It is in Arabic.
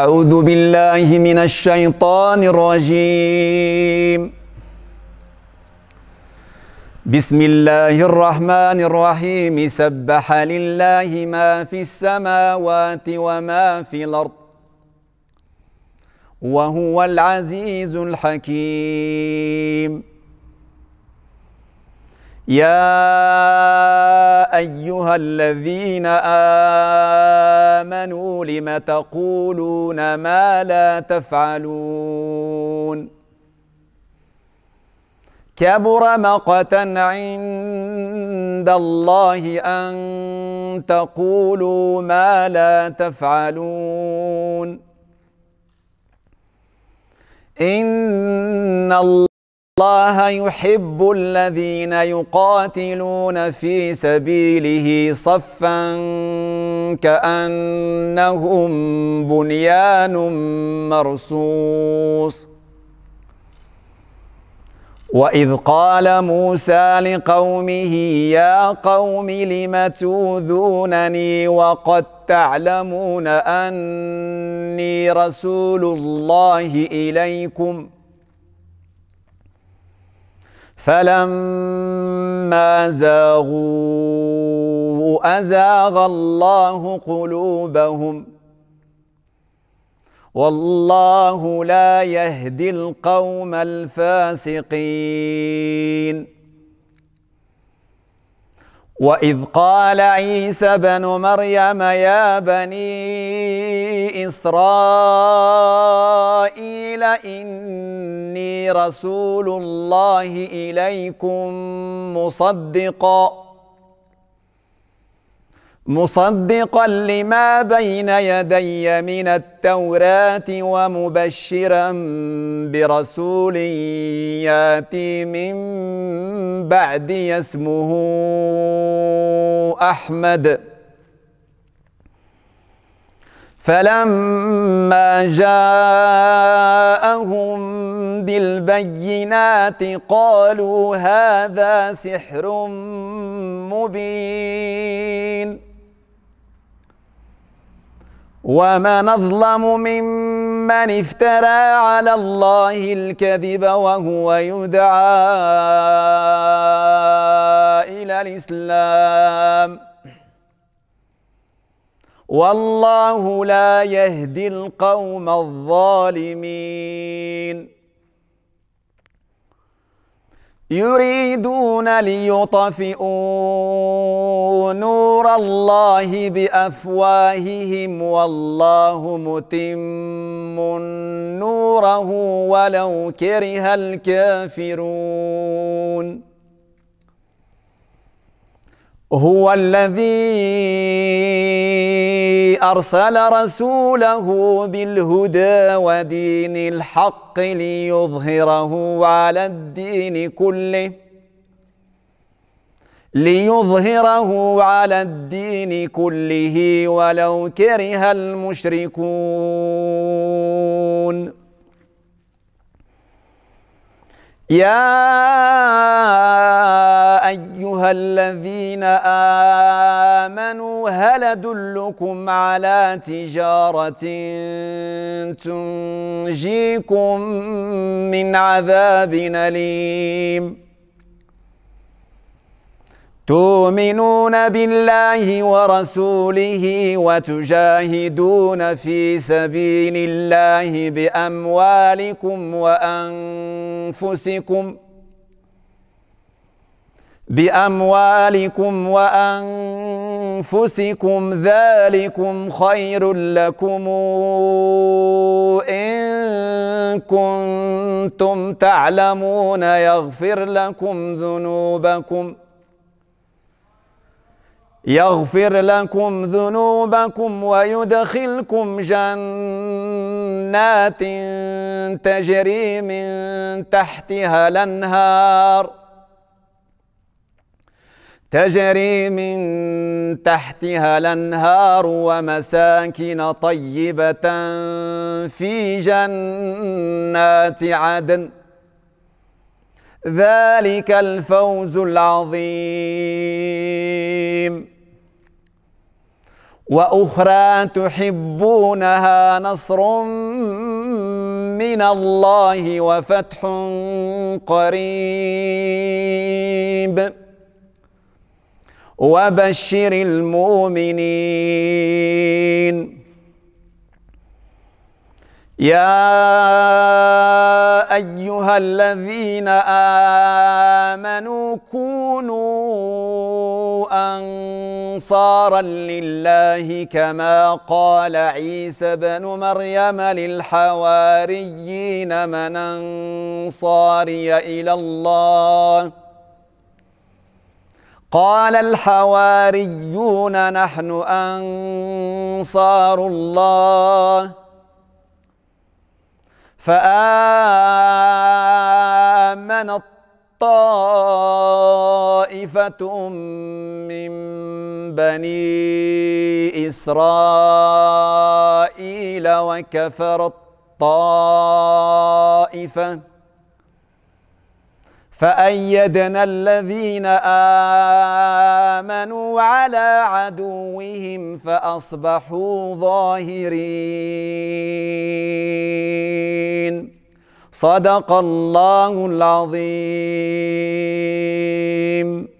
أعوذ بالله من الشيطان الرجيم بسم الله الرحمن الرحيم سبح لله ما في السماوات وما في الأرض وهو العزيز الحكيم يا ايها الذين امنوا لم تقولون ما لا تفعلون كبر مقتا عند الله ان تقولوا ما لا تفعلون ان الله الله يحب الذين يقاتلون في سبيله صفا كأنهم بنيان مرصوص وإذ قال موسى لقومه يا قوم لم توذونني وقد تعلمون أني رسول الله إليكم ۖ فلما زاغوا أزاغ الله قلوبهم والله لا يهدي القوم الفاسقين وإذ قال عيسى بن مريم يا بني إسرائيل قيل إني رسول الله إليكم مصدقاً مصدقا لما بين يدي من التوراة ومبشرا برسول ياتي من بعد اسمه أحمد فلما جاء جاءهم بالبينات قالوا هذا سحر مبين ومن اظلم ممن افترى على الله الكذب وهو يدعى الى الاسلام والله لا يهدي القوم الظالمين يريدون ليطفئوا نور الله بافواههم والله متم نوره ولو كره الكافرون هو الذي أرسل رسوله بالهدى ودين الحق ليظهره على الدين كله ليظهره على الدين كله ولو كره المشركون يا أيها الذين آمنوا آمنوا هل أدلكم على تجارة تنجيكم من عذاب أليم تؤمنون بالله ورسوله وتجاهدون في سبيل الله بأموالكم وأنفسكم ۖ بأموالكم وأنفسكم ذلكم خير لكم إن كنتم تعلمون يغفر لكم ذنوبكم يغفر لكم ذنوبكم ويدخلكم جنات تجري من تحتها الأنهار تجري من تحتها الانهار ومساكن طيبه في جنات عدن ذلك الفوز العظيم واخرى تحبونها نصر من الله وفتح قريب وبشر المؤمنين يا ايها الذين امنوا كونوا انصارا لله كما قال عيسى بن مريم للحواريين من انصاري الى الله قال الحواريون نحن أنصار الله فآمنت طائفة من بني إسرائيل وكفر الطائفة فأيدنا الذين آمنوا على عدوهم فأصبحوا ظاهرين صدق الله العظيم